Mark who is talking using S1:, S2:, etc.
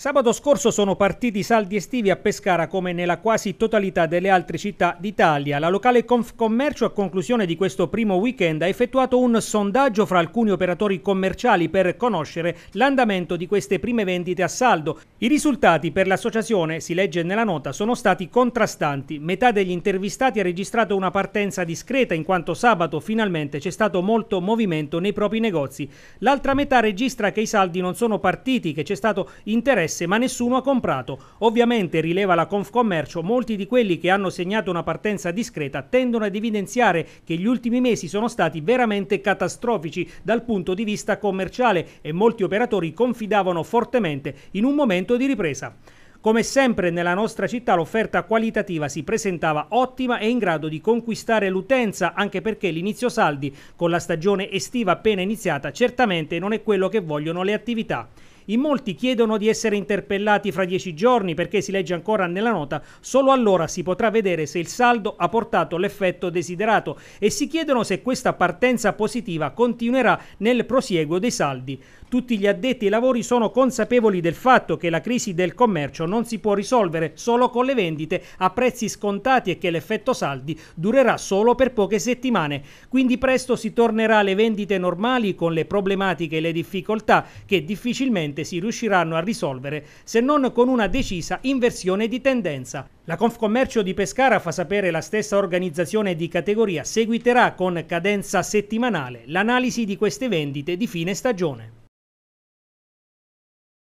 S1: Sabato scorso sono partiti saldi estivi a Pescara come nella quasi totalità delle altre città d'Italia. La locale Confcommercio a conclusione di questo primo weekend ha effettuato un sondaggio fra alcuni operatori commerciali per conoscere l'andamento di queste prime vendite a saldo. I risultati per l'associazione, si legge nella nota, sono stati contrastanti. Metà degli intervistati ha registrato una partenza discreta in quanto sabato finalmente c'è stato molto movimento nei propri negozi. L'altra metà registra che i saldi non sono partiti, che c'è stato interesse interesse, ma nessuno ha comprato. Ovviamente, rileva la Confcommercio, molti di quelli che hanno segnato una partenza discreta tendono ad evidenziare che gli ultimi mesi sono stati veramente catastrofici dal punto di vista commerciale e molti operatori confidavano fortemente in un momento di ripresa. Come sempre nella nostra città l'offerta qualitativa si presentava ottima e in grado di conquistare l'utenza, anche perché l'inizio saldi con la stagione estiva appena iniziata certamente non è quello che vogliono le attività. In molti chiedono di essere interpellati fra dieci giorni perché si legge ancora nella nota, solo allora si potrà vedere se il saldo ha portato l'effetto desiderato e si chiedono se questa partenza positiva continuerà nel prosieguo dei saldi. Tutti gli addetti ai lavori sono consapevoli del fatto che la crisi del commercio non si può risolvere solo con le vendite a prezzi scontati e che l'effetto saldi durerà solo per poche settimane. Quindi presto si tornerà alle vendite normali con le problematiche e le difficoltà che difficilmente difficilmente si riusciranno a risolvere se non con una decisa inversione di tendenza. La Confcommercio di Pescara fa sapere la stessa organizzazione di categoria seguiterà con cadenza settimanale l'analisi di queste vendite di fine stagione.